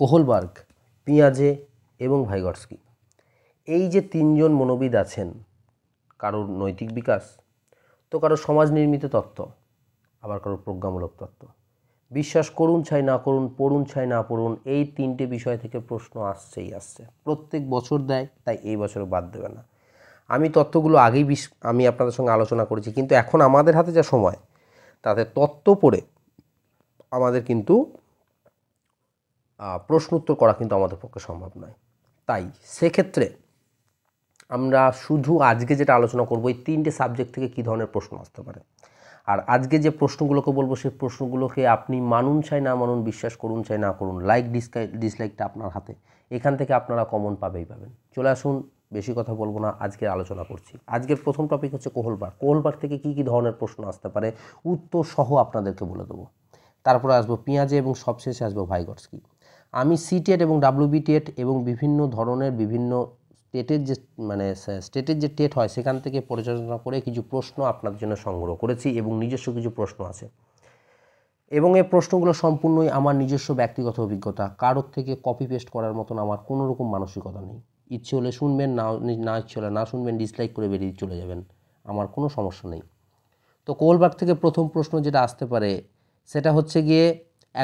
Kohlberg পিঁয়াজে এবং Vygotsky এই যে তিনজন মনোবিদ আছেন কারোর নৈতিক বিকাশ তো কারো সমাজ নির্মিত তত্ত্ব আবার কারোর প্রজ্ঞামূলক তত্ত্ব বিশ্বাস করুন চাই না করুন পড়ুন চাই না পড়ুন এই তিনটে বিষয় থেকে প্রশ্ন আসছেই আসছে প্রত্যেক বছর দেয় তাই এই বছরও বাদ দেবে না আমি তত্ত্বগুলো আগেই বিশ আমি আপনাদের সঙ্গে আলোচনা করেছি কিন্তু এখন আমাদের হাতে যা সময় তাতে তত্ত্ব পড়ে আমাদের কিন্তু প্রশ্ন উত্তর করা কিন্তু আমাদের পক্ষে সম্ভব নয় তাই সেক্ষেত্রে আমরা শুধু আজকে যেটা আলোচনা করব এই তিনটে সাবজেক্ট থেকে কী ধরনের প্রশ্ন আসতে পারে আর আজকে যে প্রশ্নগুলোকে বলবো সেই প্রশ্নগুলোকে আপনি মানুন চাই না মানুন বিশ্বাস করুন চাই না করুন লাইক ডিসকাই ডিসলাইকটা আপনার হাতে এখান থেকে আপনারা কমন পাবেই পাবেন চলে আসুন বেশি কথা বলবো না আজকে আলোচনা করছি আজকের প্রথম টপিক হচ্ছে কোহলবার কোহলবার থেকে কি কি ধরনের প্রশ্ন আসতে পারে উত্তর সহ আপনাদেরকে বলে দেবো তারপরে আসবো পেঁয়াজে এবং সবশেষে আসবো ভাইগটস কি আমি সিটেট এবং টেট এবং বিভিন্ন ধরনের বিভিন্ন স্টেটের যে মানে স্টেটের যে টেট হয় সেখান থেকে পরিচালনা করে কিছু প্রশ্ন আপনার জন্য সংগ্রহ করেছি এবং নিজস্ব কিছু প্রশ্ন আছে এবং এই প্রশ্নগুলো সম্পূর্ণই আমার নিজস্ব ব্যক্তিগত অভিজ্ঞতা কারোর থেকে কপি পেস্ট করার মতন আমার কোনো রকম মানসিকতা নেই ইচ্ছে হলে শুনবেন না না ইচ্ছে হলে না শুনবেন ডিসলাইক করে বেরিয়ে চলে যাবেন আমার কোনো সমস্যা নেই তো কোলবাগ থেকে প্রথম প্রশ্ন যেটা আসতে পারে সেটা হচ্ছে গিয়ে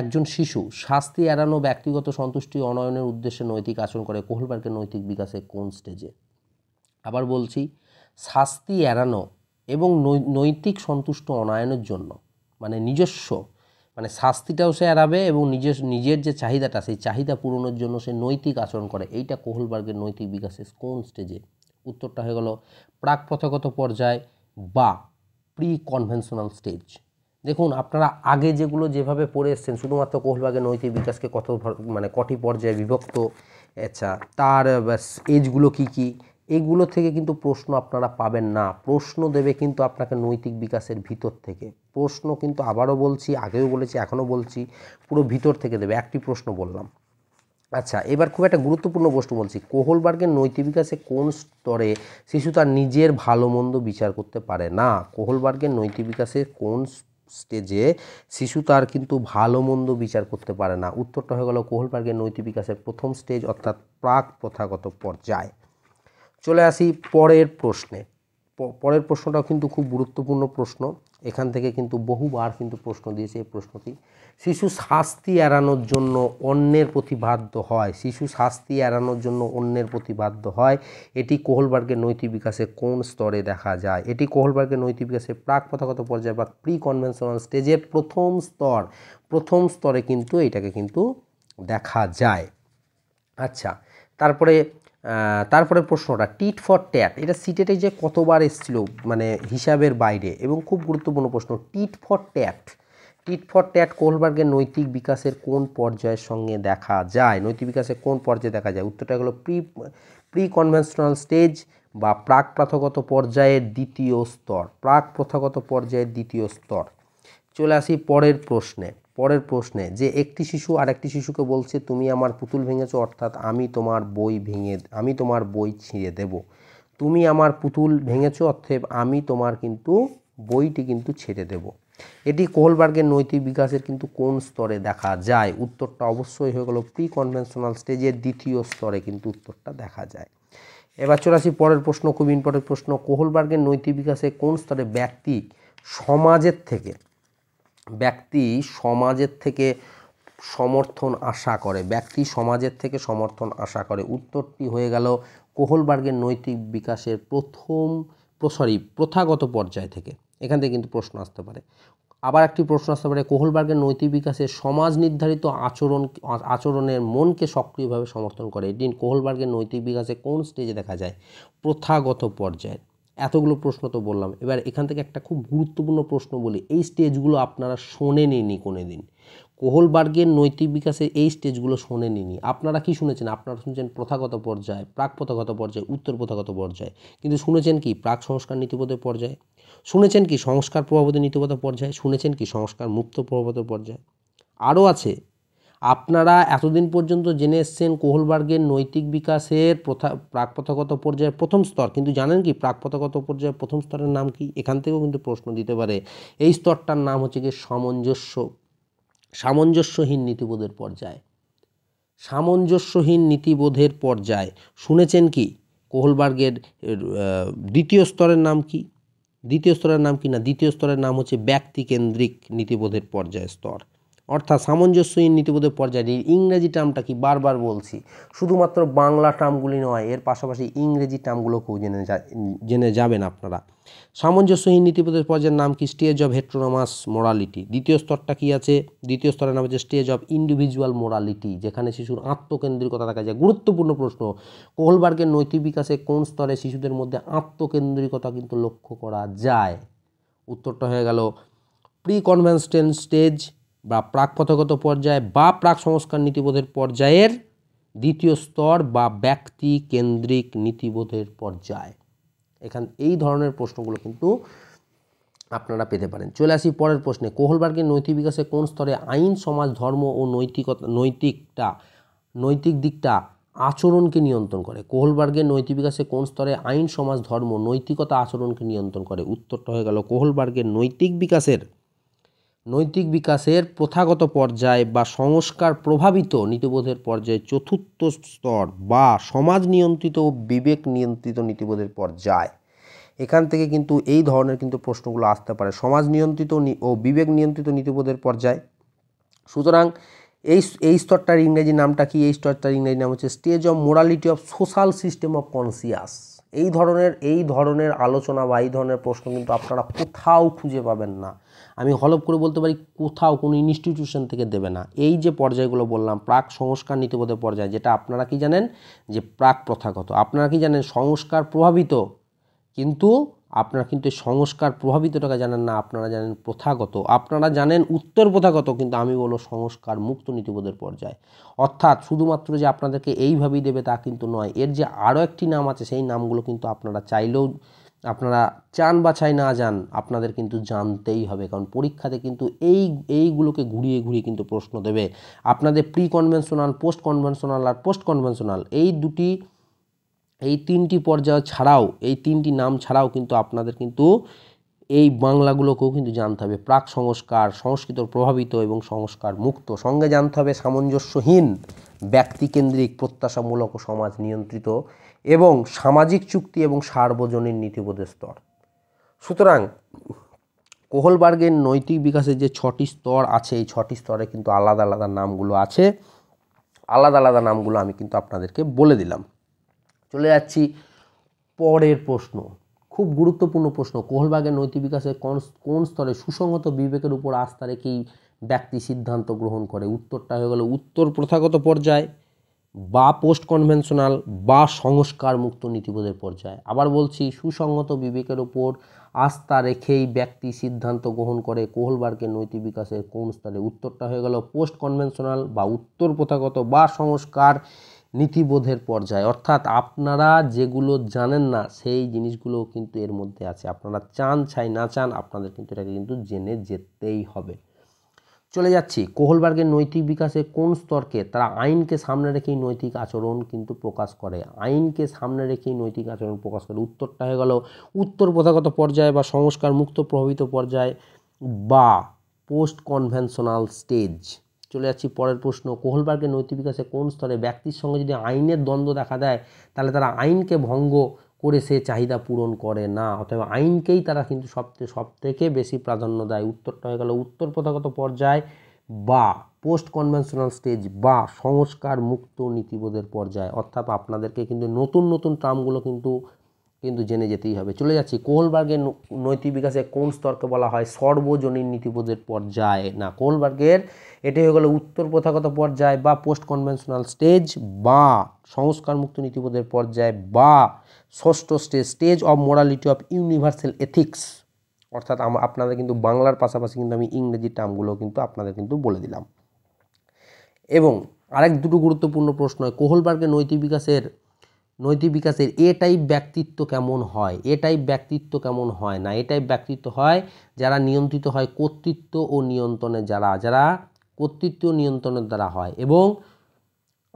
একজন শিশু শাস্তি এড়ানো ব্যক্তিগত সন্তুষ্টি অনয়নের উদ্দেশ্যে নৈতিক আচরণ করে কোহলবার্গের নৈতিক বিকাশে কোন স্টেজে আবার বলছি শাস্তি এড়ানো এবং নৈতিক সন্তুষ্ট অনায়নের জন্য মানে নিজস্ব মানে শাস্তিটাও সে এড়াবে এবং নিজের নিজের যে চাহিদাটা সেই চাহিদা পূরণের জন্য সে নৈতিক আচরণ করে এইটা কোহলবার্গের নৈতিক বিকাশের কোন স্টেজে উত্তরটা হয়ে গেল প্রাক প্রথাগত পর্যায় বা প্রি কনভেনশনাল স্টেজ দেখুন আপনারা আগে যেগুলো যেভাবে পড়ে এসছেন শুধুমাত্র কোহলবাগের নৈতিক বিকাশকে কত মানে কটি পর্যায়ে বিভক্ত আচ্ছা তার এজগুলো কি কি এগুলো থেকে কিন্তু প্রশ্ন আপনারা পাবেন না প্রশ্ন দেবে কিন্তু আপনাকে নৈতিক বিকাশের ভিতর থেকে প্রশ্ন কিন্তু আবারও বলছি আগেও বলেছি এখনও বলছি পুরো ভিতর থেকে দেবে একটি প্রশ্ন বললাম আচ্ছা এবার খুব একটা গুরুত্বপূর্ণ প্রশ্ন বলছি কোহলবার্গের নৈতিক বিকাশে কোন স্তরে শিশু তার নিজের ভালো মন্দ বিচার করতে পারে না কোহলবার্গের নৈতিক বিকাশে কোন স্টেজে শিশু তার কিন্তু ভালো মন্দ বিচার করতে পারে না উত্তরটা হয়ে গেল কোহল পার্কের নৈতিক বিকাশের প্রথম স্টেজ অর্থাৎ প্রাক প্রথাগত পর্যায় চলে আসি পরের প্রশ্নে পরের প্রশ্নটাও কিন্তু খুব গুরুত্বপূর্ণ প্রশ্ন এখান থেকে কিন্তু বহুবার কিন্তু প্রশ্ন দিয়েছে এই প্রশ্নটি শিশু শাস্তি এড়ানোর জন্য অন্যের প্রতি বাধ্য হয় শিশু শাস্তি এড়ানোর জন্য অন্যের প্রতি বাধ্য হয় এটি কোহলবার্গের নৈতিক বিকাশে কোন স্তরে দেখা যায় এটি কোহলবার্গের নৈতিক বিকাশে প্রাক প্রথাগত পর্যায়ে বা প্রি কনভেনশনাল স্টেজের প্রথম স্তর প্রথম স্তরে কিন্তু এটাকে কিন্তু দেখা যায় আচ্ছা তারপরে তারপরে প্রশ্নটা টিট ফর ট্যাট এটা সিটেটে যে কতবার এসেছিল মানে হিসাবের বাইরে এবং খুব গুরুত্বপূর্ণ প্রশ্ন tit for tat tit for tat কোহলবার্গের নৈতিক বিকাশের কোন পর্যায়ের সঙ্গে দেখা যায় নৈতিক বিকাশের কোন পর্যায়ে দেখা যায় উত্তরটা হলো প্রি প্রি কনভেনশনাল স্টেজ বা প্রাক প্রথাগত পর্যায়ের দ্বিতীয় স্তর প্রাক প্রথাগত পর্যায়ের দ্বিতীয় স্তর চলে আসি পরের প্রশ্নে পরের প্রশ্নে যে একটি শিশু আর একটি শিশুকে বলছে তুমি আমার পুতুল ভেঙেছো অর্থাৎ আমি তোমার বই ভেঙে আমি তোমার বই ছিঁড়ে দেব তুমি আমার পুতুল ভেঙেছো অর্থে আমি তোমার কিন্তু বইটি কিন্তু ছেড়ে দেব এটি কোহলবার্গের নৈতিক বিকাশের কিন্তু কোন স্তরে দেখা যায় উত্তরটা অবশ্যই হয়ে গেল প্রি কনভেনশনাল স্টেজের দ্বিতীয় স্তরে কিন্তু উত্তরটা দেখা যায় এবার চলে আসি পরের প্রশ্ন খুব ইম্পর্টেন্ট প্রশ্ন কোহলবার্গের নৈতিক বিকাশে কোন স্তরে ব্যক্তি সমাজের থেকে ব্যক্তি সমাজের থেকে সমর্থন আশা করে ব্যক্তি সমাজের থেকে সমর্থন আশা করে উত্তরটি হয়ে গেল কোহলবার্গের নৈতিক বিকাশের প্রথম সরি প্রথাগত পর্যায় থেকে এখান থেকে কিন্তু প্রশ্ন আসতে পারে আবার একটি প্রশ্ন আসতে পারে কোহলবার্গের নৈতিক বিকাশে সমাজ নির্ধারিত আচরণ আচরণের মনকে সক্রিয়ভাবে সমর্থন করে এটি কোহলবার্গের নৈতিক বিকাশে কোন স্টেজে দেখা যায় প্রথাগত পর্যায়ে এতগুলো প্রশ্ন তো বললাম এবার এখান থেকে একটা খুব গুরুত্বপূর্ণ প্রশ্ন বলি এই স্টেজগুলো আপনারা শোনে নিনি কোনো দিন কোহলবার্গের নৈতিক বিকাশের এই স্টেজগুলো শোনে নিনি আপনারা কি শুনেছেন আপনারা শুনেছেন প্রথাগত পর্যায়ে প্রাক প্রথাগত পর্যায়ে উত্তর প্রথাগত পর্যায়ে কিন্তু শুনেছেন কি প্রাক সংস্কার নীতিপথের পর্যায়ে শুনেছেন কি সংস্কার প্রভাবতী নীতিগত পর্যায়ে শুনেছেন কি সংস্কার মুক্ত প্রভাবত পর্যায়ে আরও আছে আপনারা এতদিন পর্যন্ত জেনে এসছেন কোহলবার্গের নৈতিক বিকাশের প্রথা প্রাকপথগত পর্যায়ের প্রথম স্তর কিন্তু জানেন কি প্রাকপথগত পর্যায়ের প্রথম স্তরের নাম কি এখান থেকেও কিন্তু প্রশ্ন দিতে পারে এই স্তরটার নাম হচ্ছে গিয়ে সামঞ্জস্য সামঞ্জস্যহীন নীতিবোধের পর্যায় সামঞ্জস্যহীন নীতিবোধের পর্যায় শুনেছেন কি কোহলবার্গের দ্বিতীয় স্তরের নাম কি দ্বিতীয় স্তরের নাম কি না দ্বিতীয় স্তরের নাম হচ্ছে ব্যক্তিকেন্দ্রিক নীতিবোধের পর্যায় স্তর অর্থাৎ সামঞ্জস্যহীন নীতিবোধের পর্যায়ে ইংরেজি টার্মটা কি বারবার বলছি শুধুমাত্র বাংলা টার্মগুলি নয় এর পাশাপাশি ইংরেজি টার্মগুলোকেও জেনে জেনে যাবেন আপনারা সামঞ্জস্যহীন নীতিবোধের পর্যায়ের নাম কি স্টেজ অব হেট্রোনমাস মোরালিটি দ্বিতীয় স্তরটা কি আছে দ্বিতীয় স্তরের নাম হচ্ছে স্টেজ অব ইন্ডিভিজুয়াল মোরালিটি যেখানে শিশুর আত্মকেন্দ্রিকতা দেখা যায় গুরুত্বপূর্ণ প্রশ্ন কোহলবার্গের নৈতিক বিকাশে কোন স্তরে শিশুদের মধ্যে আত্মকেন্দ্রিকতা কিন্তু লক্ষ্য করা যায় উত্তরটা হয়ে গেল প্রি কনভেনস্টেন স্টেজ বা প্রাকপথগত পর্যায় বা প্রাক সংস্কার নীতিবোধের পর্যায়ের দ্বিতীয় স্তর বা ব্যক্তি কেন্দ্রিক নীতিবোধের পর্যায় এখান এই ধরনের প্রশ্নগুলো কিন্তু আপনারা পেতে পারেন চলে আসি পরের প্রশ্নে কোহলবার্গের নৈতিক বিকাশে কোন স্তরে আইন সমাজ ধর্ম ও নৈতিকতা নৈতিকটা নৈতিক দিকটা আচরণকে নিয়ন্ত্রণ করে কোহলবার্গের নৈতিক বিকাশে কোন স্তরে আইন সমাজ ধর্ম নৈতিকতা আচরণকে নিয়ন্ত্রণ করে উত্তরটা হয়ে গেল কোহলবার্গের নৈতিক বিকাশের নৈতিক বিকাশের প্রথাগত পর্যায় বা সংস্কার প্রভাবিত নীতিবোধের পর্যায়ে চতুর্থ স্তর বা সমাজ নিয়ন্ত্রিত ও বিবেক নিয়ন্ত্রিত নীতিবোধের পর্যায় এখান থেকে কিন্তু এই ধরনের কিন্তু প্রশ্নগুলো আসতে পারে সমাজ নিয়ন্ত্রিত ও বিবেক নিয়ন্ত্রিত নীতিবোধের পর্যায় সুতরাং এই এই স্তরটার ইংরেজি নামটা কি এই স্তরটার ইংরেজি নাম হচ্ছে stage of morality of social system of conscious এই ধরনের এই ধরনের আলোচনা বা এই ধরনের প্রশ্ন কিন্তু আপনারা কোথাও খুঁজে পাবেন না আমি হলপ করে বলতে পারি কোথাও কোনো ইনস্টিটিউশন থেকে দেবে না এই যে পর্যায়গুলো বললাম প্রাক সংস্কার নীতিবোধের পর্যায় যেটা আপনারা কি জানেন যে প্রাক প্রথাগত আপনারা কি জানেন সংস্কার প্রভাবিত কিন্তু আপনারা কিন্তু সংস্কার প্রভাবিতটাকে জানেন না আপনারা জানেন প্রথাগত আপনারা জানেন উত্তর প্রথাগত কিন্তু আমি বলো সংস্কার মুক্ত নীতিবোধের পর্যায় অর্থাৎ শুধুমাত্র যে আপনাদেরকে এইভাবেই দেবে তা কিন্তু নয় এর যে আরও একটি নাম আছে সেই নামগুলো কিন্তু আপনারা চাইলেও আপনারা চান বা চাই না যান আপনাদের কিন্তু জানতেই হবে কারণ পরীক্ষাতে কিন্তু এই এইগুলোকে ঘুরিয়ে ঘুরিয়ে কিন্তু প্রশ্ন দেবে আপনাদের প্রি কনভেনশনাল পোস্ট কনভেনশনাল আর পোস্ট কনভেনশনাল এই দুটি এই তিনটি পর্যায় ছাড়াও এই তিনটি নাম ছাড়াও কিন্তু আপনাদের কিন্তু এই বাংলাগুলোকেও কিন্তু জানতে হবে প্রাক সংস্কার সংস্কৃত প্রভাবিত এবং সংস্কার মুক্ত সঙ্গে জানতে হবে সামঞ্জস্যহীন ব্যক্তিকেন্দ্রিক প্রত্যাশামূলক ও সমাজ নিয়ন্ত্রিত এবং সামাজিক চুক্তি এবং সার্বজনীন নীতিবোধের স্তর সুতরাং কোহলবার্গের নৈতিক বিকাশের যে ছটি স্তর আছে এই ছটি স্তরে কিন্তু আলাদা আলাদা নামগুলো আছে আলাদা আলাদা নামগুলো আমি কিন্তু আপনাদেরকে বলে দিলাম চলে যাচ্ছি পরের প্রশ্ন খুব গুরুত্বপূর্ণ প্রশ্ন কোহলবাগের নৈতিক বিকাশের কোন কোন স্তরে সুসংহত বিবেকের উপর আস্থা রেখেই ব্যক্তি সিদ্ধান্ত গ্রহণ করে উত্তরটা হয়ে গেল উত্তর প্রথাগত পর্যায় বা পোস্ট কনভেনশনাল বা সংস্কার মুক্ত নীতিবোধের পর্যায়ে আবার বলছি সুসংগত বিবেকের ওপর আস্থা রেখেই ব্যক্তি সিদ্ধান্ত গ্রহণ করে কোহলবার্গের নৈতিক বিকাশের কোন স্তরে উত্তরটা হয়ে গেল পোস্ট কনভেনশনাল বা উত্তর প্রথাগত বা সংস্কার নীতিবোধের পর্যায়ে অর্থাৎ আপনারা যেগুলো জানেন না সেই জিনিসগুলো কিন্তু এর মধ্যে আছে আপনারা চান চাই না চান আপনাদের কিন্তু এটাকে কিন্তু জেনে যেতেই হবে চলে যাচ্ছি কোহলবার্গের নৈতিক বিকাশে কোন স্তরকে তারা আইনকে সামনে রেখেই নৈতিক আচরণ কিন্তু প্রকাশ করে আইনকে সামনে রেখেই নৈতিক আচরণ প্রকাশ করে উত্তরটা হয়ে গেল উত্তর প্রথাগত পর্যায়ে বা সংস্কার মুক্ত প্রভাবিত পর্যায়ে বা পোস্ট কনভেনশনাল স্টেজ চলে যাচ্ছি পরের প্রশ্ন কোহলবার্গের নৈতিক বিকাশে কোন স্তরে ব্যক্তির সঙ্গে যদি আইনের দ্বন্দ্ব দেখা দেয় তাহলে তারা আইনকে ভঙ্গ করে সে চাহিদা পূরণ করে না অথবা আইনকেই তারা কিন্তু সবচেয়ে সব থেকে বেশি প্রাধান্য দেয় উত্তরটা হয়ে গেল উত্তর প্রথাগত পর্যায় বা পোস্ট কনভেনশনাল স্টেজ বা সংস্কার মুক্ত নীতিবোধের পর্যায় অর্থাৎ আপনাদেরকে কিন্তু নতুন নতুন টার্মগুলো কিন্তু কিন্তু জেনে যেতেই হবে চলে যাচ্ছি কোহলবার্গের নৈতিক বিকাশে কোন স্তরকে বলা হয় সর্বজনীন নীতিবোধের পর্যায়ে না কোহলবার্গের এটি হয়ে গেলো উত্তর প্রথাগত পর্যায় বা পোস্ট কনভেনশনাল স্টেজ বা সংস্কারমুক্ত নীতিবোধের পর্যায় বা ষষ্ঠ stage stage of morality of universal ethics অর্থাৎ আপনাদের কিন্তু বাংলার পাশাপাশি কিন্তু আমি ইংরেজি টার্মগুলো কিন্তু আপনাদের কিন্তু বলে দিলাম এবং আরেক দুটো গুরুত্বপূর্ণ প্রশ্ন হয় কোহলবার্গের নৈতিক বিকাশের নৈতিক বিকাশের এ টাইপ ব্যক্তিত্ব কেমন হয় এ টাইপ ব্যক্তিত্ব কেমন হয় না এ টাইপ ব্যক্তিত্ব হয় যারা নিয়ন্ত্রিত হয় কর্তৃত্ব ও নিয়ন্ত্রণের যারা যারা কর্তৃত্ব নিয়ন্ত্রণের দ্বারা হয় এবং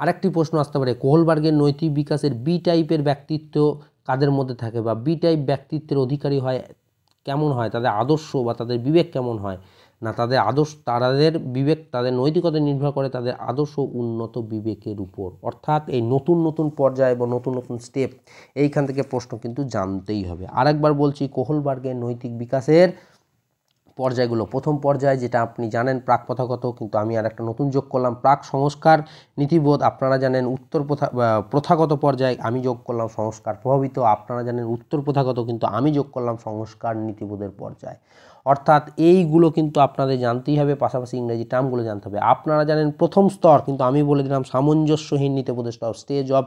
আরেকটি প্রশ্ন আসতে পারে কোহলবার্গের নৈতিক বিকাশের বি টাইপের ব্যক্তিত্ব কাদের মধ্যে থাকে বা বি টাইপ ব্যক্তিত্বের অধিকারী হয় কেমন হয় তাদের আদর্শ বা তাদের বিবেক কেমন হয় না তাদের আদর্শ তাদের বিবেক তাদের নৈতিকতা নির্ভর করে তাদের আদর্শ উন্নত বিবেকের উপর অর্থাৎ এই নতুন নতুন পর্যায় বা নতুন নতুন স্টেপ এইখান থেকে প্রশ্ন কিন্তু জানতেই হবে আরেকবার বলছি কোহলবার্গের নৈতিক বিকাশের পর্যায়গুলো প্রথম পর্যায় যেটা আপনি জানেন প্রাক প্রথাগত কিন্তু আমি আর একটা নতুন যোগ করলাম প্রাক সংস্কার নীতিবোধ আপনারা জানেন উত্তর প্রথা প্রথাগত পর্যায় আমি যোগ করলাম সংস্কার প্রভাবিত আপনারা জানেন উত্তর প্রথাগত কিন্তু আমি যোগ করলাম সংস্কার নীতিবোধের পর্যায় অর্থাৎ এইগুলো কিন্তু আপনাদের জানতেই হবে পাশাপাশি ইংরেজি টার্মগুলো জানতে হবে আপনারা জানেন প্রথম স্তর কিন্তু আমি বলে দিলাম সামঞ্জস্যহীন নীতি প্রতিষ্ঠা স্টেজ অফ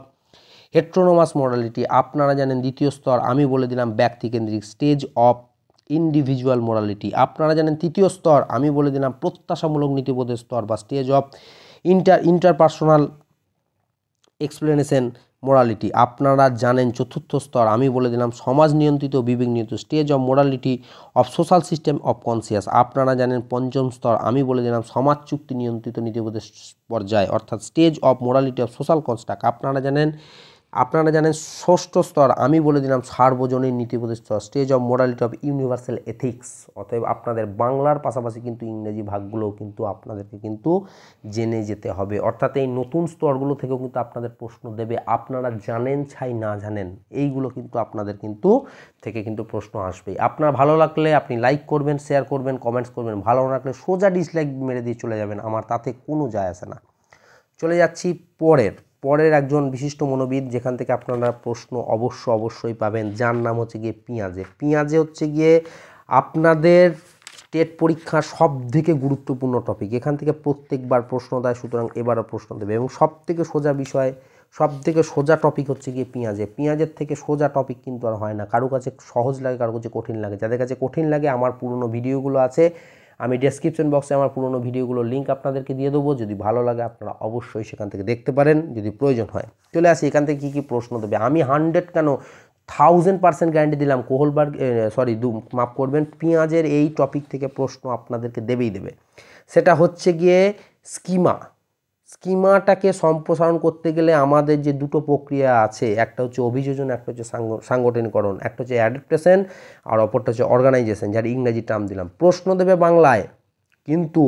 হেট্রোনোমাস মোরালিটি আপনারা জানেন দ্বিতীয় স্তর আমি বলে দিলাম ব্যক্তিকেন্দ্রিক স্টেজ অফ ইন্ডিভিজুয়াল মোরালিটি আপনারা জানেন তৃতীয় স্তর আমি বলে দিলাম প্রত্যাশামূলক নীতিবোধের স্তর বা stage of inter interpersonal explanation morality আপনারা জানেন চতুর্থ স্তর আমি বলে দিলাম সমাজ নিয়ন্ত্রিত বিবেক নিয়ন্ত্রিত stage of morality of social system of conscious আপনারা জানেন পঞ্চম স্তর আমি বলে দিলাম সমাজ চুক্তি নিয়ন্ত্রিত নীতিবোধের পর্যায় অর্থাৎ stage of morality of social construct আপনারা জানেন আপনারা জানেন ষষ্ঠ স্তর আমি বলে দিলাম সার্বজনীন নীতিবোধের স্তর stage of morality of universal ethics অতএব আপনাদের বাংলার পাশাপাশি কিন্তু ইংরেজি ভাগগুলোও কিন্তু আপনাদেরকে কিন্তু জেনে যেতে হবে অর্থাৎ এই নতুন স্তরগুলো থেকেও কিন্তু আপনাদের প্রশ্ন দেবে আপনারা জানেন ছাই না জানেন এইগুলো কিন্তু আপনাদের কিন্তু থেকে কিন্তু প্রশ্ন আসবে আপনার ভালো লাগলে আপনি লাইক করবেন শেয়ার করবেন কমেন্টস করবেন ভালো না লাগলে সোজা ডিসলাইক মেরে দিয়ে চলে যাবেন আমার তাতে কোনো যায় আসে না চলে যাচ্ছি পরের পরের একজন বিশিষ্ট মনোবিদ যেখান থেকে আপনারা প্রশ্ন অবশ্য অবশ্যই পাবেন যার নাম হচ্ছে গিয়ে পিঁয়াজে পিঁয়াজে হচ্ছে গিয়ে আপনাদের টেট পরীক্ষা সব থেকে গুরুত্বপূর্ণ টপিক এখান থেকে প্রত্যেকবার প্রশ্ন দেয় সুতরাং এবারও প্রশ্ন দেবে এবং সব থেকে সোজা বিষয় সব থেকে সোজা টপিক হচ্ছে গিয়ে পেঁয়াজে পেঁয়াজের থেকে সোজা টপিক কিন্তু আর হয় না কারো কাছে সহজ লাগে কারো কাছে কঠিন লাগে যাদের কাছে কঠিন লাগে আমার পুরনো ভিডিওগুলো আছে আমি ডেসক্রিপশন বক্সে আমার পুরনো ভিডিওগুলোর লিঙ্ক আপনাদেরকে দিয়ে দেবো যদি ভালো লাগে আপনারা অবশ্যই সেখান থেকে দেখতে পারেন যদি প্রয়োজন হয় চলে আসি এখান থেকে কী কী প্রশ্ন দেবে আমি হান্ড্রেড কেন থাউজেন্ড পার্সেন্ট গ্যারান্টি দিলাম কোহলবার্গ সরি দু মাফ করবেন পেঁয়াজের এই টপিক থেকে প্রশ্ন আপনাদেরকে দেবেই দেবে সেটা হচ্ছে গিয়ে স্কিমা স্কিমাটাকে সম্প্রসারণ করতে গেলে আমাদের যে দুটো প্রক্রিয়া আছে একটা হচ্ছে অভিযোজন একটা হচ্ছে সাংগঠনিকরণ একটা হচ্ছে অ্যাডাপ্টেশন আর অপরটা হচ্ছে অর্গানাইজেশন যার ইংরাজি টার্ম দিলাম প্রশ্ন দেবে বাংলায় কিন্তু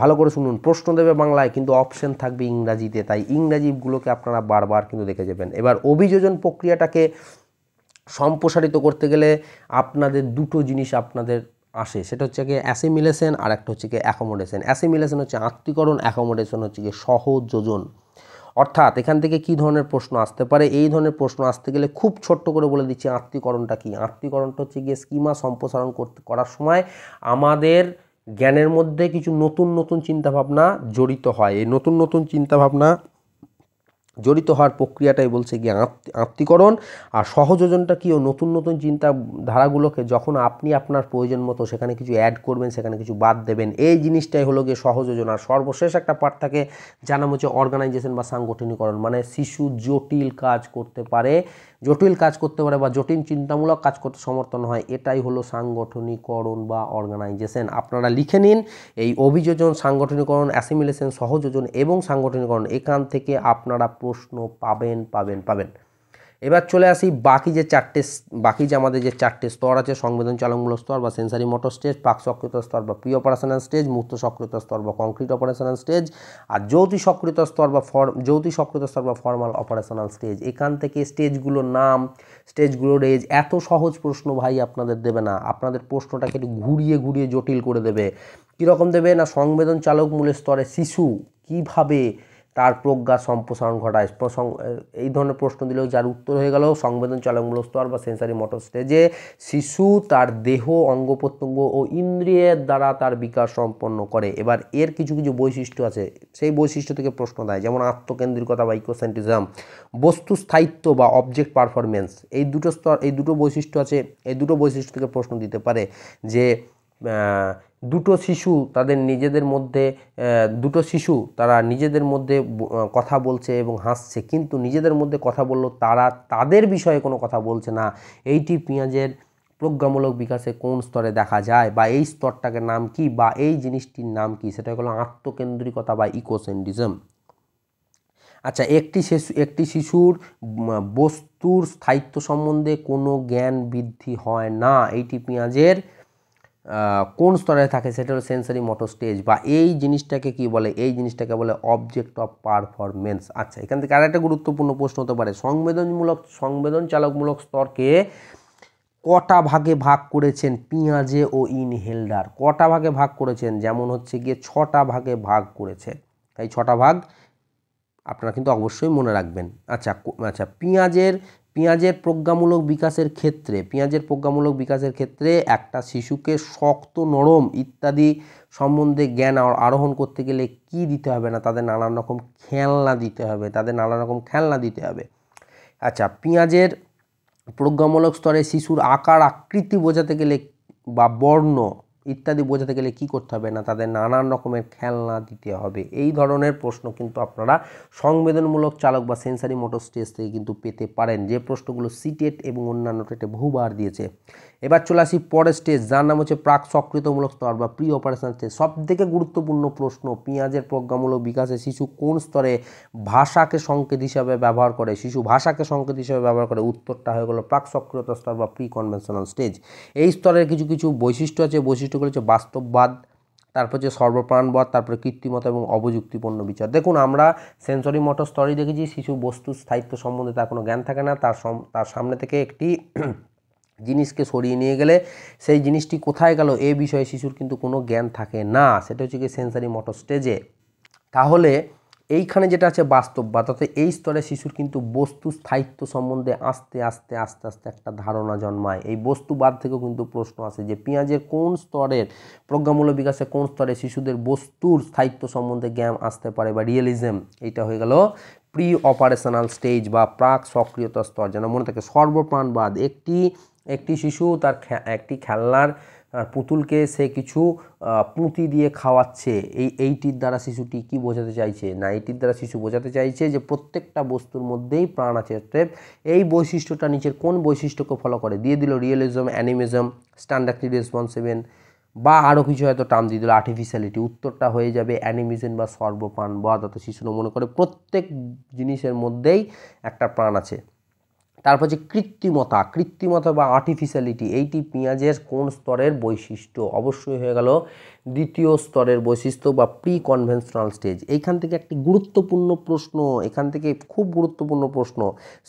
ভালো করে শুনুন প্রশ্ন দেবে বাংলায় কিন্তু অপশন থাকবে ইংরাজিতে তাই ইংরাজিগুলোকে আপনারা বারবার কিন্তু দেখে যাবেন এবার অভিযোজন প্রক্রিয়াটাকে সম্প্রসারিত করতে গেলে আপনাদের দুটো জিনিস আপনাদের আসে সেটা হচ্ছে গিয়ে অ্যাসিমিলেশন আর একটা হচ্ছে গিয়ে অ্যাকোমোডেশন অ্যাসিমিলেশন হচ্ছে আত্মীকরণ অ্যাকোমোডেশন হচ্ছে গিয়ে সহযোজন অর্থাৎ এখান থেকে কি ধরনের প্রশ্ন আসতে পারে এই ধরনের প্রশ্ন আসতে গেলে খুব ছোট্ট করে বলে দিচ্ছি আত্মীকরণটা কি আত্মীকরণটা হচ্ছে গিয়ে স্কিমা সম্প্রসারণ করতে করার সময় আমাদের জ্ঞানের মধ্যে কিছু নতুন নতুন চিন্তাভাবনা জড়িত হয় এই নতুন নতুন চিন্তাভাবনা জড়িত হওয়ার প্রক্রিয়াটাই বলছে গিয়ে আত্মীকরণ আর সহযোজনটা কি ও নতুন নতুন চিন্তা ধারাগুলোকে যখন আপনি আপনার প্রয়োজন মতো সেখানে কিছু অ্যাড করবেন সেখানে কিছু বাদ দেবেন এই জিনিসটাই হলো গিয়ে সহযোজন আর সর্বশেষ একটা পার্ট থাকে জানা হচ্ছে অর্গানাইজেশন বা সাংগঠনিকরণ মানে শিশু জটিল কাজ করতে পারে জটিল কাজ করতে পারে বা জটিল চিন্তামূলক কাজ করতে সমর্থন হয় এটাই হলো সাংগঠনিকরণ বা অর্গানাইজেশন আপনারা লিখে নিন এই অভিযোজন সাংগঠনিকরণ অ্যাসিমিলেশন সহযোজন এবং সাংগঠনিকরণ এখান থেকে আপনারা প্রশ্ন পাবেন পাবেন পাবেন এবার চলে আসি বাকি যে চারটে বাকি যে আমাদের যে চারটে স্তর আছে সংবেদন চালনমূলক স্তর বা সেন্সারি মোটর স্টেজ পাক সক্রিয়তা স্তর বা প্রি অপারেশনাল স্টেজ মুক্ত সক্রিয়তা স্তর বা কংক্রিট অপারেশনাল স্টেজ আর যৌতি সক্রিয়তা স্তর বা ফর যৌতি সক্রিয়তা স্তর বা ফর্মাল অপারেশনাল স্টেজ এখান থেকে স্টেজগুলোর নাম স্টেজগুলোর এজ এত সহজ প্রশ্ন ভাই আপনাদের দেবে না আপনাদের প্রশ্নটাকে একটু ঘুরিয়ে ঘুরিয়ে জটিল করে দেবে কীরকম দেবে না সংবেদন মূলের স্তরে শিশু কিভাবে তার প্রজ্ঞা সম্প্রসারণ ঘটায় এই ধরনের প্রশ্ন দিলেও যার উত্তর হয়ে গেল সংবেদনচালক মূলস্তর বা সেন্সারি মোটর স্টেজে শিশু তার দেহ অঙ্গ প্রত্যঙ্গ ও ইন্দ্রিয়ের দ্বারা তার বিকাশ সম্পন্ন করে এবার এর কিছু কিছু বৈশিষ্ট্য আছে সেই বৈশিষ্ট্য থেকে প্রশ্ন দেয় যেমন আত্মকেন্দ্রিকতা বা ইকোসেন্টিজম বস্তু স্থায়িত্ব বা অবজেক্ট পারফরমেন্স এই দুটো স্তর এই দুটো বৈশিষ্ট্য আছে এই দুটো বৈশিষ্ট্য থেকে প্রশ্ন দিতে পারে যে দুটো শিশু তাদের নিজেদের মধ্যে দুটো শিশু তারা নিজেদের মধ্যে কথা বলছে এবং হাসছে কিন্তু নিজেদের মধ্যে কথা বলল তারা তাদের বিষয়ে কোনো কথা বলছে না এইটি পেঁয়াজের প্রজ্ঞামূলক বিকাশে কোন স্তরে দেখা যায় বা এই স্তরটাকে নাম কি বা এই জিনিসটির নাম কি সেটা হলো আত্মকেন্দ্রিকতা বা ইকোসেন্ডিজম আচ্ছা একটি শিশু একটি শিশুর বস্তুর স্থায়িত্ব সম্বন্ধে কোনো জ্ঞান বৃদ্ধি হয় না এইটি পেঁয়াজের কোন স্তরে থাকে সেটা হলো সেন্সারি মোটর স্টেজ বা এই জিনিসটাকে কি বলে এই জিনিসটাকে বলে অবজেক্ট অফ পারফরমেন্স আচ্ছা এখান থেকে আরেকটা গুরুত্বপূর্ণ প্রশ্ন হতে পারে সংবেদনমূলক সংবেদন চালকমূলক স্তরকে কটা ভাগে ভাগ করেছেন পিঁয়াজে ও ইনহেলডার কটা ভাগে ভাগ করেছেন যেমন হচ্ছে গিয়ে ছটা ভাগে ভাগ করেছে তাই ছটা ভাগ আপনারা কিন্তু অবশ্যই মনে রাখবেন আচ্ছা আচ্ছা পিঁয়াজের পেঁয়াজের প্রজ্ঞামূলক বিকাশের ক্ষেত্রে পেঁয়াজের প্রজ্ঞামূলক বিকাশের ক্ষেত্রে একটা শিশুকে শক্ত নরম ইত্যাদি সম্বন্ধে জ্ঞান আরোহণ করতে গেলে কি দিতে হবে না তাদের নানান রকম খেলনা দিতে হবে তাদের নানান রকম খেলনা দিতে হবে আচ্ছা পেঁয়াজের প্রজ্ঞামূলক স্তরে শিশুর আকার আকৃতি বোঝাতে গেলে বা বর্ণ ইত্যাদি বোঝাতে গেলে কি করতে হবে না তাদের নানান রকমের খেলনা দিতে হবে এই ধরনের প্রশ্ন কিন্তু আপনারা সংবেদনমূলক চালক বা সেন্সারি মোটর স্টেজ থেকে কিন্তু পেতে পারেন যে প্রশ্নগুলো সিটেট এবং অন্যান্য টেটে বহুবার দিয়েছে এবার চলে আসি পরের স্টেজ যার নাম হচ্ছে প্রাক সক্রিয়তামূলক স্তর বা প্রি অপারেশন স্টেজ থেকে গুরুত্বপূর্ণ প্রশ্ন পেঁয়াজের প্রজ্ঞামূলক বিকাশে শিশু কোন স্তরে ভাষাকে সংকেত হিসাবে ব্যবহার করে শিশু ভাষাকে সংকেত হিসাবে ব্যবহার করে উত্তরটা হয়ে গেল প্রাক সক্রিয়তা স্তর বা প্রি কনভেনশনাল স্টেজ এই স্তরের কিছু কিছু বৈশিষ্ট্য আছে বৈশিষ্ট্যগুলো হচ্ছে বাস্তববাদ তারপর হচ্ছে সর্বপ্রাণবাদ তারপরে কৃত্রিমতা এবং অবযুক্তিপূর্ণ বিচার দেখুন আমরা সেন্সরি মোটর স্তরেই দেখেছি শিশু বস্তু স্থায়িত্ব সম্বন্ধে তার কোনো জ্ঞান থাকে না তার তার সামনে থেকে একটি জিনিসকে সরিয়ে নিয়ে গেলে সেই জিনিসটি কোথায় গেল এ বিষয়ে শিশুর কিন্তু কোনো জ্ঞান থাকে না সেটা হচ্ছে কি সেন্সারি মোটর স্টেজে তাহলে এইখানে যেটা আছে বাস্তববাদ অর্থাৎ এই স্তরে শিশুর কিন্তু বস্তু স্থায়িত্ব সম্বন্ধে আস্তে আস্তে আস্তে আস্তে একটা ধারণা জন্মায় এই বস্তুবাদ থেকেও কিন্তু প্রশ্ন আসে যে পেঁয়াজের কোন স্তরের প্রজ্ঞামূল্য বিকাশে কোন স্তরে শিশুদের বস্তুর স্থায়িত্ব সম্বন্ধে জ্ঞান আসতে পারে বা রিয়েলিজম এইটা হয়ে গেল প্রি অপারেশনাল স্টেজ বা প্রাক সক্রিয়তা স্তর যেন মনে থাকে সর্বপ্রাণবাদ একটি একটি শিশু তার একটি খেলনার পুতুলকে সে কিছু পুঁতি দিয়ে খাওয়াচ্ছে এই এইটির দ্বারা শিশুটি কি বোঝাতে চাইছে না এইটির দ্বারা শিশু বোঝাতে চাইছে যে প্রত্যেকটা বস্তুর মধ্যেই প্রাণ আছে অর্থাৎ এই বৈশিষ্ট্যটা নিচের কোন বৈশিষ্ট্যকে ফলো করে দিয়ে দিল রিয়েলিজম অ্যানিমিজম স্ট্যান্ডার্টি রেসপন্সিবেন বা আরও কিছু হয়তো টার্ম দিয়ে দিল আর্টিফিশিয়ালিটি উত্তরটা হয়ে যাবে অ্যানিমিজম বা সর্বপ্রাণ বা তাতে শিশুরা মনে করে প্রত্যেক জিনিসের মধ্যেই একটা প্রাণ আছে তারপর যে কৃত্রিমতা কৃত্রিমতা বা আর্টিফিশিয়ালিটি এইটি পেঁয়াজের কোন স্তরের বৈশিষ্ট্য অবশ্যই হয়ে গেল দ্বিতীয় স্তরের বৈশিষ্ট্য বা প্রি কনভেনশনাল স্টেজ এইখান থেকে একটি গুরুত্বপূর্ণ প্রশ্ন এখান থেকে খুব গুরুত্বপূর্ণ প্রশ্ন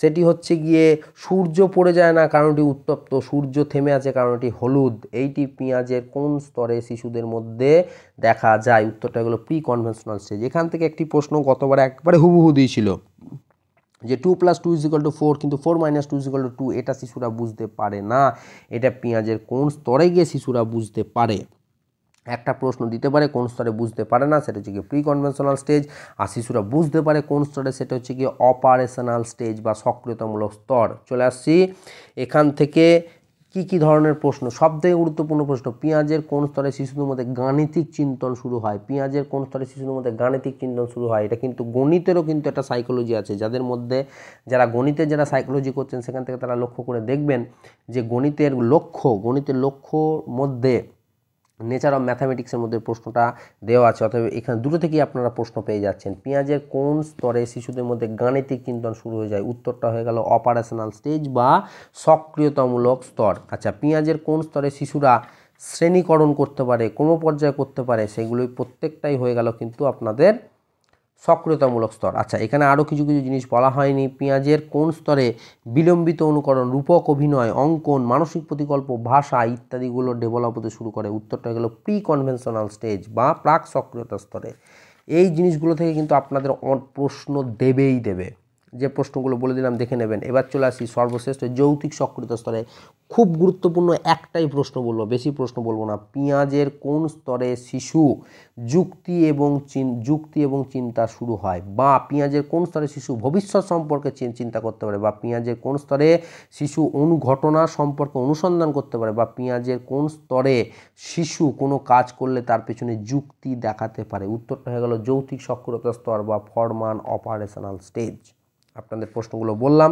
সেটি হচ্ছে গিয়ে সূর্য পড়ে যায় না কারণটি উত্তপ্ত সূর্য থেমে আছে কারণটি হলুদ এইটি পেঁয়াজের কোন স্তরে শিশুদের মধ্যে দেখা যায় উত্তরটা হলো প্রি কনভেনশনাল স্টেজ এখান থেকে একটি প্রশ্ন গতবার একবারে হুবহু দিয়েছিল যে two plus two equal two four কিন্তু four minus two equal two two এটা শিশুরা বুঝতে পারে না এটা পেঁয়াজের কোন স্তরে গিয়ে শিশুরা বুঝতে পারে একটা প্রশ্ন দিতে পারে কোন স্তরে বুঝতে পারে না সেটা হচ্ছে গিয়ে প্রি কনভেনশনাল স্টেজ আর শিশুরা বুঝতে পারে কোন স্তরে সেটা হচ্ছে গিয়ে অপারেশনাল স্টেজ বা সক্রিয়তামূলক স্তর চলে আসছি এখান থেকে কি কি ধরনের প্রশ্ন সবথেকে গুরুত্বপূর্ণ প্রশ্ন পেঁয়াজের কোন স্তরে শিশুদের মধ্যে গাণিতিক চিন্তন শুরু হয় পেঁয়াজের কোন স্তরে শিশুদের মধ্যে গাণিতিক চিন্তন শুরু হয় এটা কিন্তু গণিতেরও কিন্তু একটা সাইকোলজি আছে যাদের মধ্যে যারা গণিতে যারা সাইকোলজি করছেন সেখান থেকে তারা লক্ষ্য করে দেখবেন যে গণিতের লক্ষ্য গণিতের লক্ষ্যর মধ্যে নেচার অফ ম্যাথামেটিক্সের মধ্যে প্রশ্নটা দেওয়া আছে অথবা এখানে দুটো থেকেই আপনারা প্রশ্ন পেয়ে যাচ্ছেন পেঁয়াজের কোন স্তরে শিশুদের মধ্যে গাণিতিক চিন্তন শুরু হয়ে যায় উত্তরটা হয়ে গেল অপারেশনাল স্টেজ বা সক্রিয়তামূলক স্তর আচ্ছা পেঁয়াজের কোন স্তরে শিশুরা শ্রেণীকরণ করতে পারে কোনো পর্যায়ে করতে পারে সেগুলোই প্রত্যেকটাই হয়ে গেল কিন্তু আপনাদের সক্রিয়তামূলক স্তর আচ্ছা এখানে আরও কিছু কিছু জিনিস বলা হয়নি পেঁয়াজের কোন স্তরে বিলম্বিত অনুকরণ রূপক অভিনয় অঙ্কন মানসিক প্রতিকল্প ভাষা ইত্যাদিগুলো ডেভেলপ হতে শুরু করে উত্তরটা গেল প্রি কনভেনশনাল স্টেজ বা প্রাক সক্রিয়তা স্তরে এই জিনিসগুলো থেকে কিন্তু আপনাদের প্রশ্ন দেবেই দেবে যে প্রশ্নগুলো বলে দিলাম দেখে নেবেন এবার চলে আসি সর্বশ্রেষ্ঠ যৌতিক সক্রিয়তা স্তরে খুব গুরুত্বপূর্ণ একটাই প্রশ্ন বলবো বেশি প্রশ্ন বলবো না পেঁয়াজের কোন স্তরে শিশু যুক্তি এবং যুক্তি এবং চিন্তা শুরু হয় বা পেঁয়াজের কোন স্তরে শিশু ভবিষ্যৎ সম্পর্কে চিন্তা করতে পারে বা পেঁয়াজের কোন স্তরে শিশু অনুঘটনা সম্পর্কে অনুসন্ধান করতে পারে বা পেঁয়াজের কোন স্তরে শিশু কোনো কাজ করলে তার পেছনে যুক্তি দেখাতে পারে উত্তরটা হয়ে গেল যৌতিক সক্রিয়তা স্তর বা ফরমান অপারেশনাল স্টেজ আপনাদের প্রশ্নগুলো বললাম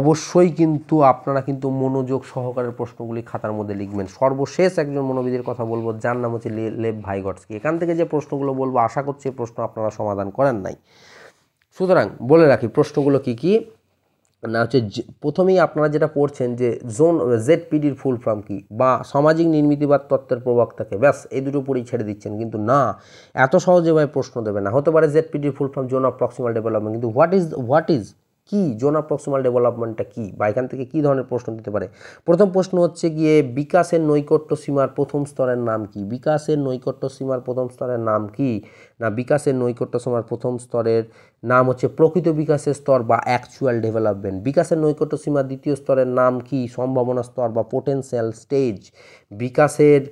অবশ্যই কিন্তু আপনারা কিন্তু মনোযোগ সহকারে প্রশ্নগুলি খাতার মধ্যে লিখবেন সর্বশেষ একজন মনোবিদের কথা বলবো যার নাম হচ্ছে লেভ ভাইগটসকি এখান থেকে যে প্রশ্নগুলো বলবো আশা করছি প্রশ্ন আপনারা সমাধান করেন নাই সুতরাং বলে রাখি প্রশ্নগুলো কি কি না হচ্ছে প্রথমেই আপনারা যেটা পড়ছেন যে জোন জেডপিডির ফুল ফর্ম কী বা সামাজিক নির্মিতিবাদ তত্ত্বের প্রবক্তাকে ব্যাস এই দুটো পড়েই ছেড়ে দিচ্ছেন কিন্তু না এত সহজে ভাই প্রশ্ন দেবে না হতে পারে জেডপিডির full form zone of proximal development কিন্তু হোয়াট ইজ হোয়াট ইজ কি জোন প্রক্সিমাল ডেভেলপমেন্টটা কি বা এখান থেকে কী ধরনের প্রশ্ন দিতে পারে প্রথম প্রশ্ন হচ্ছে গিয়ে বিকাশের নৈকট্য সীমার প্রথম স্তরের নাম কি বিকাশের নৈকট্য সীমার প্রথম স্তরের নাম কি না বিকাশের নৈকট্য সীমার প্রথম স্তরের নাম হচ্ছে প্রকৃত বিকাশের স্তর বা অ্যাকচুয়াল ডেভেলপমেন্ট বিকাশের নৈকট্য সীমার দ্বিতীয় স্তরের নাম কি সম্ভাবনা স্তর বা পোটেন্সিয়াল স্টেজ বিকাশের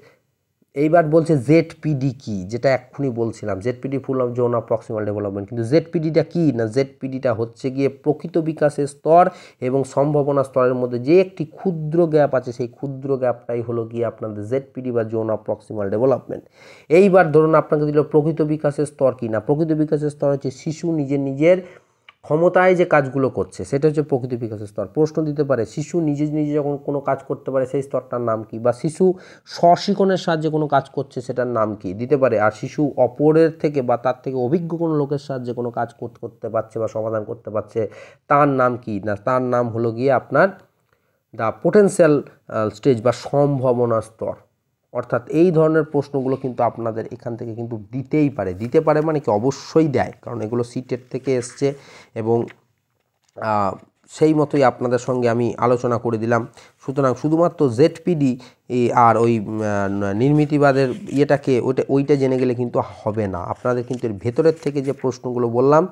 এইবার বলছে জেডপিডি কি যেটা এক্ষুনি বলছিলাম ZPD full of zone of proximal development কিন্তু জেডপিডিটা কি না জেডপিডিটা হচ্ছে গিয়ে প্রকৃত বিকাশের স্তর এবং সম্ভাবনা স্তরের মধ্যে যে একটি ক্ষুদ্র গ্যাপ আছে সেই ক্ষুদ্র গ্যাপটাই হলো গিয়ে আপনাদের জেডপিডি বা জোন অফ প্রক্সিমাল ডেভেলপমেন্ট এইবার ধরুন আপনাকে দিল প্রকৃত বিকাশের স্তর কি না প্রকৃত বিকাশের স্তর হচ্ছে শিশু নিজের নিজের ক্ষমতায় যে কাজগুলো করছে সেটা হচ্ছে প্রকৃতি বিকাশের স্তর প্রশ্ন দিতে পারে শিশু নিজে নিজে যখন কোনো কাজ করতে পারে সেই স্তরটার নাম কি বা শিশু স্বশিকনের সাহায্যে কোনো কাজ করছে সেটার নাম কি দিতে পারে আর শিশু অপরের থেকে বা তার থেকে অভিজ্ঞ কোনো লোকের সাহায্যে কোনো কাজ করতে পারছে বা সমাধান করতে পারছে তার নাম কি না তার নাম হলো গিয়ে আপনার দ্য পোটেন্সিয়াল স্টেজ বা সম্ভাবনা স্তর অর্থাৎ এই ধরনের প্রশ্নগুলো কিন্তু আপনাদের এখান থেকে কিন্তু দিতেই পারে দিতে পারে মানে কি অবশ্যই দেয় কারণ এগুলো সিটের থেকে এসছে এবং সেই মতোই আপনাদের সঙ্গে আমি আলোচনা করে দিলাম সুতরাং শুধুমাত্র জেডপিডি আর ওই নির্মিতিবাদের ইয়েটাকে ওইটা ওইটা জেনে গেলে কিন্তু হবে না আপনাদের কিন্তু এর ভেতরের থেকে যে প্রশ্নগুলো বললাম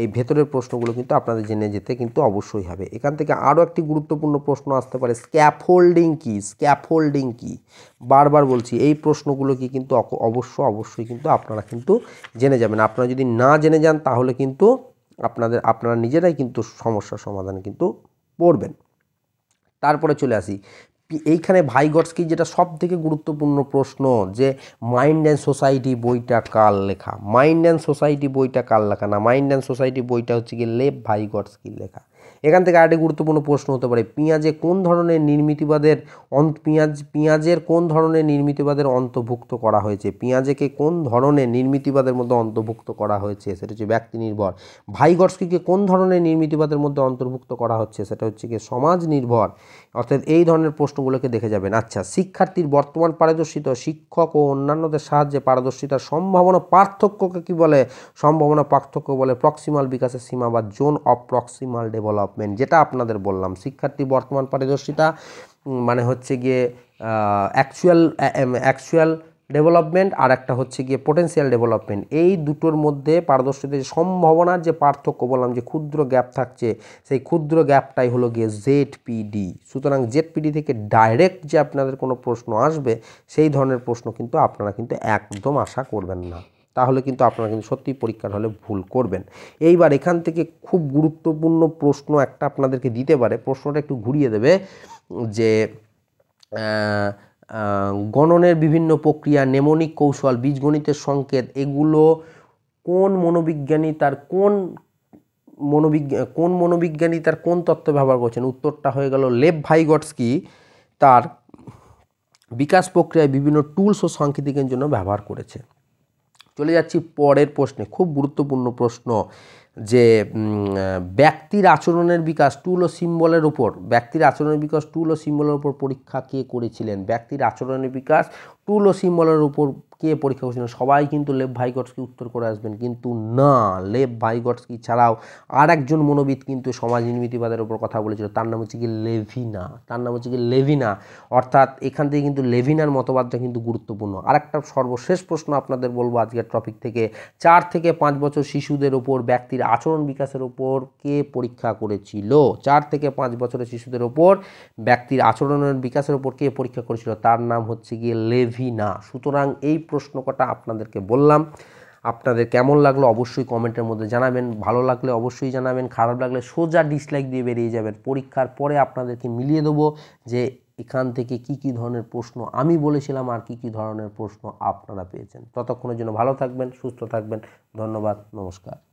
এই ভেতরের প্রশ্নগুলো কিন্তু আপনাদের জেনে যেতে কিন্তু অবশ্যই হবে এখান থেকে আরও একটি গুরুত্বপূর্ণ প্রশ্ন আসতে পারে স্ক্যাফোল্ডিং কী স্ক্যাফোল্ডিং কী বারবার বলছি এই প্রশ্নগুলো কি কিন্তু অবশ্য অবশ্যই কিন্তু আপনারা কিন্তু জেনে যাবেন আপনারা যদি না জেনে যান তাহলে কিন্তু আপনাদের আপনারা নিজেরাই কিন্তু সমস্যার সমাধান কিন্তু পড়বেন তারপরে চলে আসি এইখানে ভাইগটসকি যেটা সব থেকে গুরুত্বপূর্ণ প্রশ্ন যে মাইন্ড অ্যান্ড সোসাইটি বইটা কার লেখা মাইন্ড অ্যান্ড সোসাইটি বইটা কার লেখা না মাইন্ড অ্যান্ড সোসাইটি বইটা হচ্ছে কি লেভ ভাইগটসকির লেখা এখান থেকে আরেকটি গুরুত্বপূর্ণ প্রশ্ন হতে পারে পেঁয়াজে কোন ধরনের নির্মিতিবাদের অন্ত পেঁয়াজ পেঁয়াজের কোন ধরনের নির্মিতিবাদের অন্তর্ভুক্ত করা হয়েছে পেঁয়াজেকে কোন ধরনের নির্মিতিবাদের মধ্যে অন্তর্ভুক্ত করা হয়েছে সেটা হচ্ছে ব্যক্তি নির্ভর ভাইগর্সকিকে কোন ধরনের নির্মিতিবাদের মধ্যে অন্তর্ভুক্ত করা হচ্ছে সেটা হচ্ছে কি সমাজ নির্ভর অর্থাৎ এই ধরনের প্রশ্নগুলোকে দেখে যাবেন আচ্ছা শিক্ষার্থীর বর্তমান পারদর্শিতা শিক্ষক ও অন্যান্যদের সাহায্যে পারদর্শিতার সম্ভাবনা পার্থক্যকে কি বলে সম্ভাবনা পার্থক্য বলে প্রক্সিমাল বিকাশের সীমা বা zone of proximal develop development যেটা আপনাদের বললাম শিক্ষার্থী বর্তমান পারদর্শিতা মানে হচ্ছে গিয়ে অ্যাকচুয়াল অ্যাকচুয়াল ডেভেলপমেন্ট আর একটা হচ্ছে গিয়ে পোটেন্সিয়াল ডেভেলপমেন্ট এই দুটোর মধ্যে পারদর্শিতা যে সম্ভাবনার যে পার্থক্য বললাম যে ক্ষুদ্র গ্যাপ থাকছে সেই ক্ষুদ্র গ্যাপটাই হলো গিয়ে জেড পিডি সুতরাং জেড পিডি থেকে ডাইরেক্ট যে আপনাদের কোনো প্রশ্ন আসবে সেই ধরনের প্রশ্ন কিন্তু আপনারা কিন্তু একদম আশা করবেন না তাহলে কিন্তু আপনারা কিন্তু সত্যিই পরীক্ষার হলে ভুল করবেন এইবার এখান থেকে খুব গুরুত্বপূর্ণ প্রশ্ন একটা আপনাদেরকে দিতে পারে প্রশ্নটা একটু ঘুরিয়ে দেবে যে গণনের বিভিন্ন প্রক্রিয়া নেমনিক কৌশল বীজগণিতের সংকেত এগুলো কোন মনোবিজ্ঞানী তার কোন মনোবিজ্ঞান কোন মনোবিজ্ঞানী তার কোন তত্ত্ব ব্যবহার করছেন উত্তরটা হয়ে গেল লেভ ভাইগটসকি তার বিকাশ প্রক্রিয়ায় বিভিন্ন টুলস ও সাংকেতিকের জন্য ব্যবহার করেছে চলে যাচ্ছি পরের প্রশ্নে খুব গুরুত্বপূর্ণ প্রশ্ন যে ব্যক্তির আচরণের বিকাশ টুল ও সিম্বলের উপর ব্যক্তির আচরণের বিকাশ টুল ও সিম্বলের ওপর পরীক্ষা কে করেছিলেন ব্যক্তির আচরণের বিকাশ টুল ও সিম্বলের উপর কে পরীক্ষা করছিল সবাই কিন্তু লেভ ভাইগটসকে উত্তর করে আসবেন কিন্তু না লেভ ভাইগটসকি ছাড়াও আর একজন মনোবিদ কিন্তু সমাজ নির্মিতিবাদের উপর কথা বলেছিল তার নাম হচ্ছে কি লেভিনা তার নাম হচ্ছে কি লেভিনা অর্থাৎ এখান থেকে কিন্তু লেভিনার মতবাদটা কিন্তু গুরুত্বপূর্ণ আর একটা সর্বশেষ প্রশ্ন আপনাদের বলবো আজকের টপিক থেকে চার থেকে পাঁচ বছর শিশুদের উপর ব্যক্তির আচরণ বিকাশের উপর কে পরীক্ষা করেছিল চার থেকে পাঁচ বছরের শিশুদের উপর ব্যক্তির আচরণের বিকাশের ওপর কে পরীক্ষা করেছিল তার নাম হচ্ছে গিয়ে লেভি মুভি না সুতরাং এই প্রশ্ন কটা আপনাদেরকে বললাম আপনাদের কেমন লাগলো অবশ্যই কমেন্টের মধ্যে জানাবেন ভালো লাগলে অবশ্যই জানাবেন খারাপ লাগলে সোজা ডিসলাইক দিয়ে বেরিয়ে যাবেন পরীক্ষার পরে আপনাদেরকে মিলিয়ে দেবো যে এখান থেকে কি কি ধরনের প্রশ্ন আমি বলেছিলাম আর কি কি ধরনের প্রশ্ন আপনারা পেয়েছেন ততক্ষণের জন্য ভালো থাকবেন সুস্থ থাকবেন ধন্যবাদ নমস্কার